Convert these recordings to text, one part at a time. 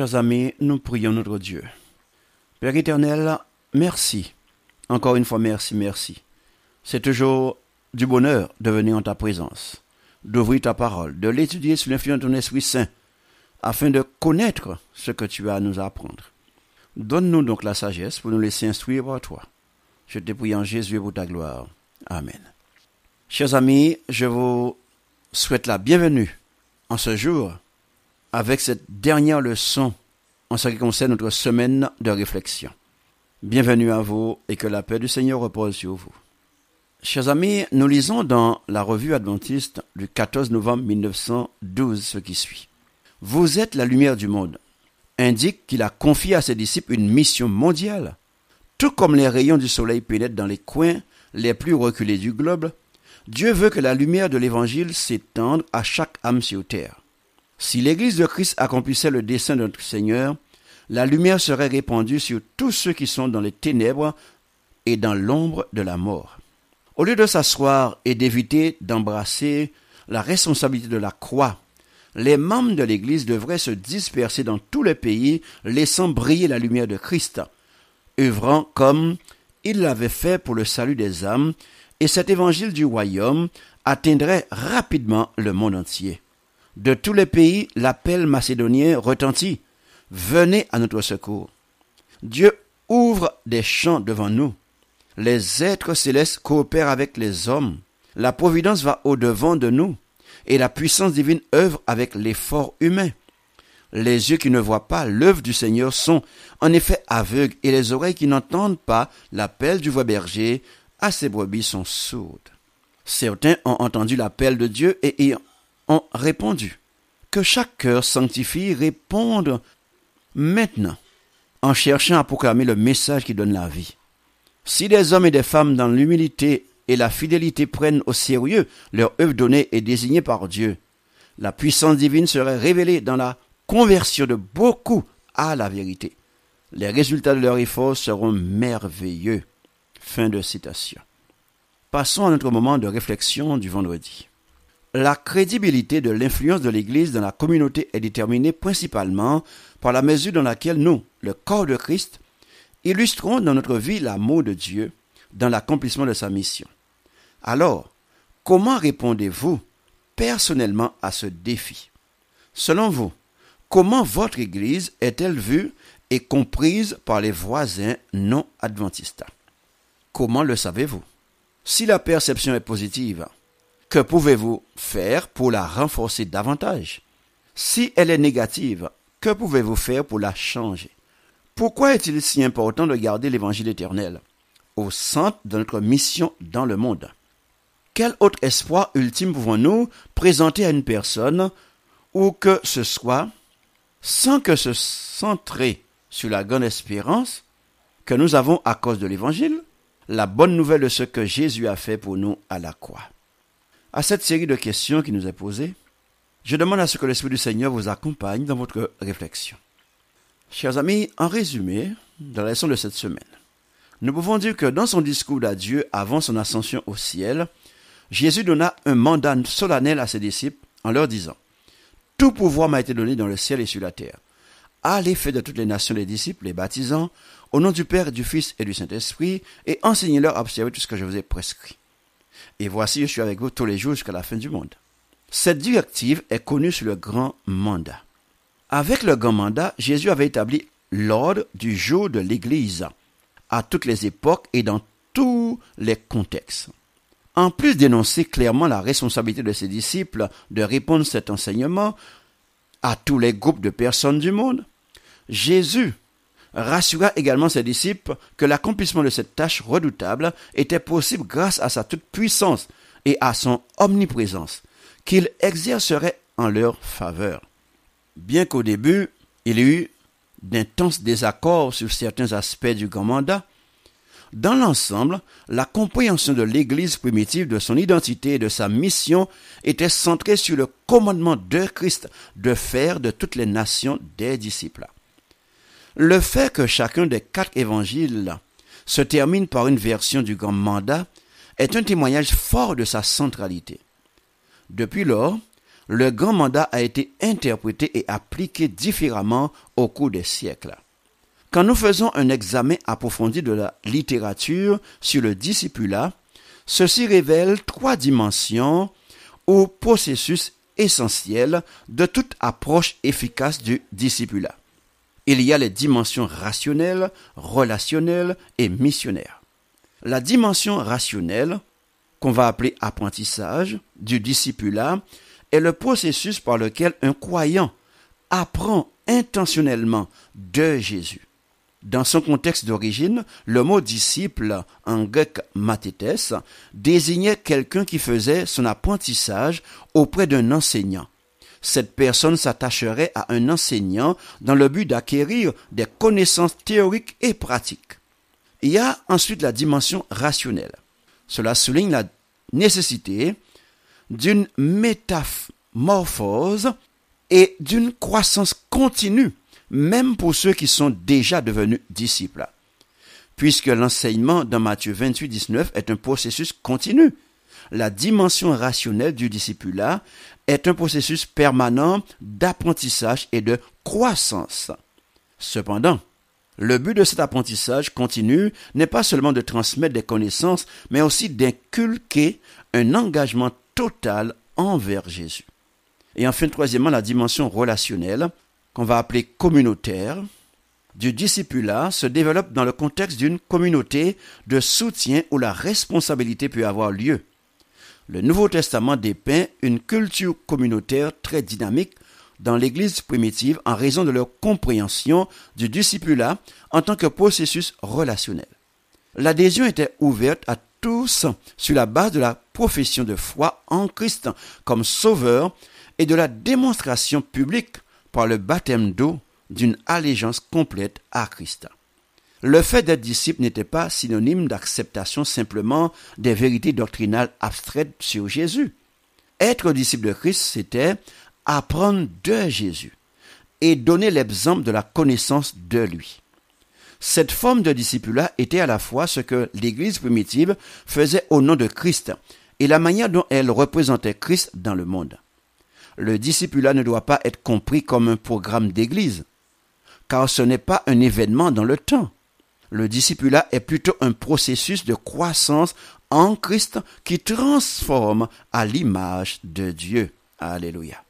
Chers amis, nous prions notre Dieu. Père éternel, merci. Encore une fois, merci, merci. C'est toujours du bonheur de venir en ta présence, d'ouvrir ta parole, de l'étudier sous l'influence de ton Esprit Saint, afin de connaître ce que tu as à nous apprendre. Donne-nous donc la sagesse pour nous laisser instruire par toi. Je te prie en Jésus pour ta gloire. Amen. Chers amis, je vous souhaite la bienvenue en ce jour avec cette dernière leçon en ce qui concerne notre semaine de réflexion. Bienvenue à vous et que la paix du Seigneur repose sur vous. Chers amis, nous lisons dans la revue adventiste du 14 novembre 1912 ce qui suit. Vous êtes la lumière du monde indique qu'il a confié à ses disciples une mission mondiale. Tout comme les rayons du soleil pénètrent dans les coins les plus reculés du globe, Dieu veut que la lumière de l'Évangile s'étende à chaque âme sur terre. Si l'Église de Christ accomplissait le dessein de notre Seigneur, la lumière serait répandue sur tous ceux qui sont dans les ténèbres et dans l'ombre de la mort. Au lieu de s'asseoir et d'éviter d'embrasser la responsabilité de la croix, les membres de l'Église devraient se disperser dans tous les pays, laissant briller la lumière de Christ, œuvrant comme il l'avait fait pour le salut des âmes, et cet évangile du royaume atteindrait rapidement le monde entier. De tous les pays, l'appel macédonien retentit. Venez à notre secours. Dieu ouvre des champs devant nous. Les êtres célestes coopèrent avec les hommes. La providence va au-devant de nous et la puissance divine œuvre avec l'effort humain. Les yeux qui ne voient pas l'œuvre du Seigneur sont en effet aveugles et les oreilles qui n'entendent pas l'appel du voie berger à ses brebis sont sourdes. Certains ont entendu l'appel de Dieu et ayant ont répondu. Que chaque cœur sanctifié réponde maintenant en cherchant à proclamer le message qui donne la vie. Si des hommes et des femmes dans l'humilité et la fidélité prennent au sérieux leur œuvre donnée et désignée par Dieu, la puissance divine serait révélée dans la conversion de beaucoup à la vérité. Les résultats de leur effort seront merveilleux. Fin de citation. Passons à notre moment de réflexion du vendredi. La crédibilité de l'influence de l'Église dans la communauté est déterminée principalement par la mesure dans laquelle nous, le corps de Christ, illustrons dans notre vie l'amour de Dieu dans l'accomplissement de sa mission. Alors, comment répondez-vous personnellement à ce défi Selon vous, comment votre Église est-elle vue et comprise par les voisins non adventistes Comment le savez-vous Si la perception est positive, que pouvez-vous faire pour la renforcer davantage Si elle est négative, que pouvez-vous faire pour la changer Pourquoi est-il si important de garder l'évangile éternel au centre de notre mission dans le monde Quel autre espoir ultime pouvons-nous présenter à une personne ou que ce soit sans que se centrer sur la grande espérance que nous avons à cause de l'évangile, la bonne nouvelle de ce que Jésus a fait pour nous à la croix. À cette série de questions qui nous est posée, je demande à ce que l'Esprit du Seigneur vous accompagne dans votre réflexion. Chers amis, en résumé, dans la leçon de cette semaine, nous pouvons dire que dans son discours d'adieu avant son ascension au ciel, Jésus donna un mandat solennel à ses disciples en leur disant Tout pouvoir m'a été donné dans le ciel et sur la terre. Allez faire de toutes les nations les disciples, les baptisant, au nom du Père, du Fils et du Saint-Esprit, et enseignez-leur à observer tout ce que je vous ai prescrit. Et voici, je suis avec vous tous les jours jusqu'à la fin du monde. Cette directive est connue sous le grand mandat. Avec le grand mandat, Jésus avait établi l'ordre du jour de l'Église à toutes les époques et dans tous les contextes. En plus d'énoncer clairement la responsabilité de ses disciples de répondre cet enseignement à tous les groupes de personnes du monde, Jésus rassura également ses disciples que l'accomplissement de cette tâche redoutable était possible grâce à sa toute-puissance et à son omniprésence, qu'il exercerait en leur faveur. Bien qu'au début, il y eut d'intenses désaccords sur certains aspects du grand mandat, dans l'ensemble, la compréhension de l'Église primitive de son identité et de sa mission était centrée sur le commandement de Christ de faire de toutes les nations des disciples. Le fait que chacun des quatre évangiles se termine par une version du grand mandat est un témoignage fort de sa centralité. Depuis lors, le grand mandat a été interprété et appliqué différemment au cours des siècles. Quand nous faisons un examen approfondi de la littérature sur le discipulat, ceci révèle trois dimensions au processus essentiel de toute approche efficace du discipulat. Il y a les dimensions rationnelles, relationnelles et missionnaires. La dimension rationnelle, qu'on va appeler apprentissage du discipulat, est le processus par lequel un croyant apprend intentionnellement de Jésus. Dans son contexte d'origine, le mot disciple en grec matétès désignait quelqu'un qui faisait son apprentissage auprès d'un enseignant cette personne s'attacherait à un enseignant dans le but d'acquérir des connaissances théoriques et pratiques. Il y a ensuite la dimension rationnelle. Cela souligne la nécessité d'une métamorphose et d'une croissance continue, même pour ceux qui sont déjà devenus disciples, puisque l'enseignement dans Matthieu 28, 19 est un processus continu la dimension rationnelle du discipulat est un processus permanent d'apprentissage et de croissance. Cependant, le but de cet apprentissage continu n'est pas seulement de transmettre des connaissances, mais aussi d'inculquer un engagement total envers Jésus. Et enfin, troisièmement, la dimension relationnelle, qu'on va appeler communautaire, du discipulat se développe dans le contexte d'une communauté de soutien où la responsabilité peut avoir lieu le Nouveau Testament dépeint une culture communautaire très dynamique dans l'Église primitive en raison de leur compréhension du discipulat en tant que processus relationnel. L'adhésion était ouverte à tous sur la base de la profession de foi en Christ comme sauveur et de la démonstration publique par le baptême d'eau d'une allégeance complète à Christ. Le fait d'être disciple n'était pas synonyme d'acceptation simplement des vérités doctrinales abstraites sur Jésus. Être disciple de Christ, c'était apprendre de Jésus et donner l'exemple de la connaissance de lui. Cette forme de disciple était à la fois ce que l'Église primitive faisait au nom de Christ et la manière dont elle représentait Christ dans le monde. Le discipulat ne doit pas être compris comme un programme d'Église, car ce n'est pas un événement dans le temps le discipulat est plutôt un processus de croissance en Christ qui transforme à l'image de Dieu. Alléluia.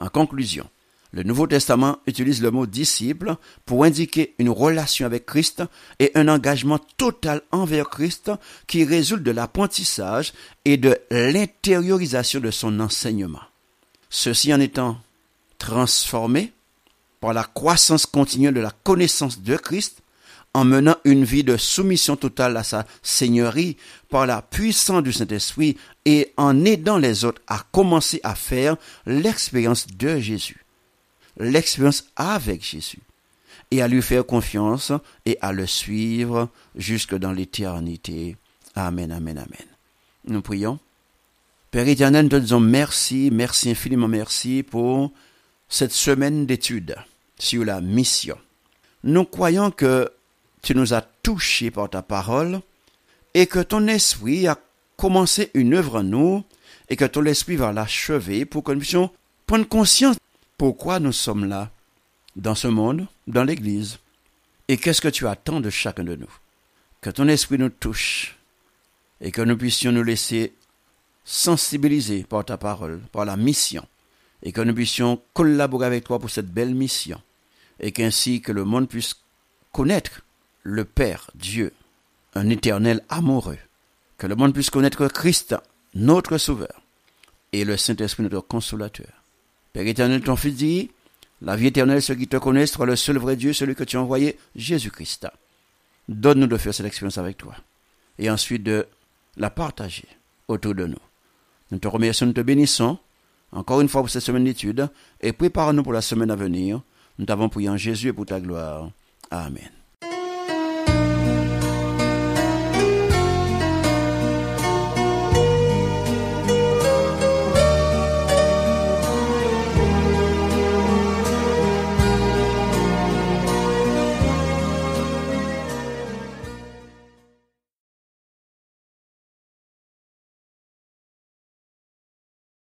En conclusion, le Nouveau Testament utilise le mot disciple pour indiquer une relation avec Christ et un engagement total envers Christ qui résulte de l'apprentissage et de l'intériorisation de son enseignement. Ceci en étant transformé par la croissance continue de la connaissance de Christ en menant une vie de soumission totale à sa Seigneurie par la puissance du Saint-Esprit et en aidant les autres à commencer à faire l'expérience de Jésus, l'expérience avec Jésus, et à lui faire confiance et à le suivre jusque dans l'éternité. Amen, amen, amen. Nous prions. Père éternel, nous te disons merci, merci infiniment merci pour cette semaine d'études sur la mission. Nous croyons que tu nous as touchés par ta parole et que ton esprit a commencé une œuvre en nous et que ton esprit va l'achever pour que nous puissions prendre conscience pourquoi nous sommes là, dans ce monde, dans l'Église, et qu'est-ce que tu attends de chacun de nous. Que ton esprit nous touche et que nous puissions nous laisser sensibiliser par ta parole, par la mission, et que nous puissions collaborer avec toi pour cette belle mission, et qu'ainsi que le monde puisse connaître le Père, Dieu, un éternel amoureux, que le monde puisse connaître Christ, notre Sauveur, et le Saint-Esprit, notre Consolateur. Père éternel, ton Fils dit, la vie éternelle, ceux qui te connaissent, toi le seul vrai Dieu, celui que tu as envoyé, Jésus-Christ. Donne-nous de faire cette expérience avec toi, et ensuite de la partager autour de nous. Nous te remercions, nous te bénissons, encore une fois pour cette semaine d'études, et prépare-nous pour la semaine à venir. Nous t'avons prié en Jésus et pour ta gloire. Amen.